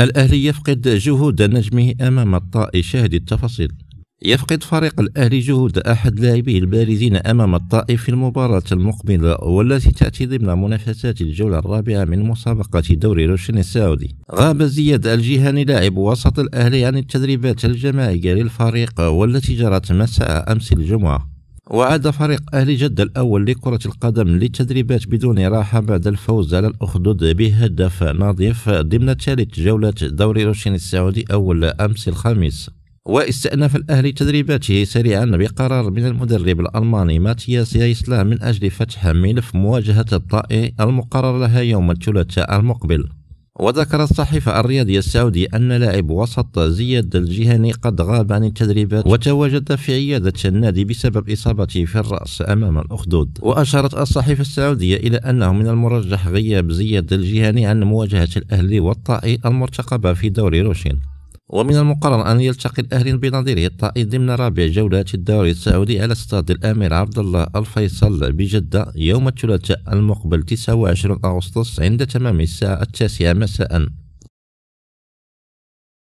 الأهلي يفقد جهود نجمه أمام الطائي شاهد التفاصيل يفقد فريق الأهلي جهود أحد لاعبيه البارزين أمام الطائي في المباراة المقبلة والتي تأتي ضمن منافسات الجولة الرابعة من مسابقة دوري روشن السعودي غاب زياد الجهاني لاعب وسط الأهلي عن التدريبات الجماعية للفريق والتي جرت مساء أمس الجمعة وعاد فريق أهلي جدة الأول لكرة القدم للتدريبات بدون راحة بعد الفوز على الأخدود بهدف نظيف ضمن ثالث جولة دوري روشين السعودي أول أمس الخميس واستأنف الأهلي تدريباته سريعا بقرار من المدرب الألماني ماتياس يايسلا من أجل فتح ملف مواجهة الطائي المقرر لها يوم الثلاثاء المقبل وذكرت الصحيفة الرياضية السعودية أن لاعب وسط زياد الجهني قد غاب عن التدريبات وتواجد في عيادة النادي بسبب إصابته في الرأس أمام الأخدود وأشارت الصحيفة السعودية إلى أنه من المرجح غياب زياد الجهني عن مواجهة الأهلي والطائي المرتقبة في دوري روشين ومن المقرر أن يلتقي الأهلي بنظيره الطائي ضمن رابع جولة الدوري السعودي على استاد الأمير عبد الله الفيصل بجدة يوم الثلاثاء المقبل 29 أغسطس عند تمام الساعة التاسعة مساءً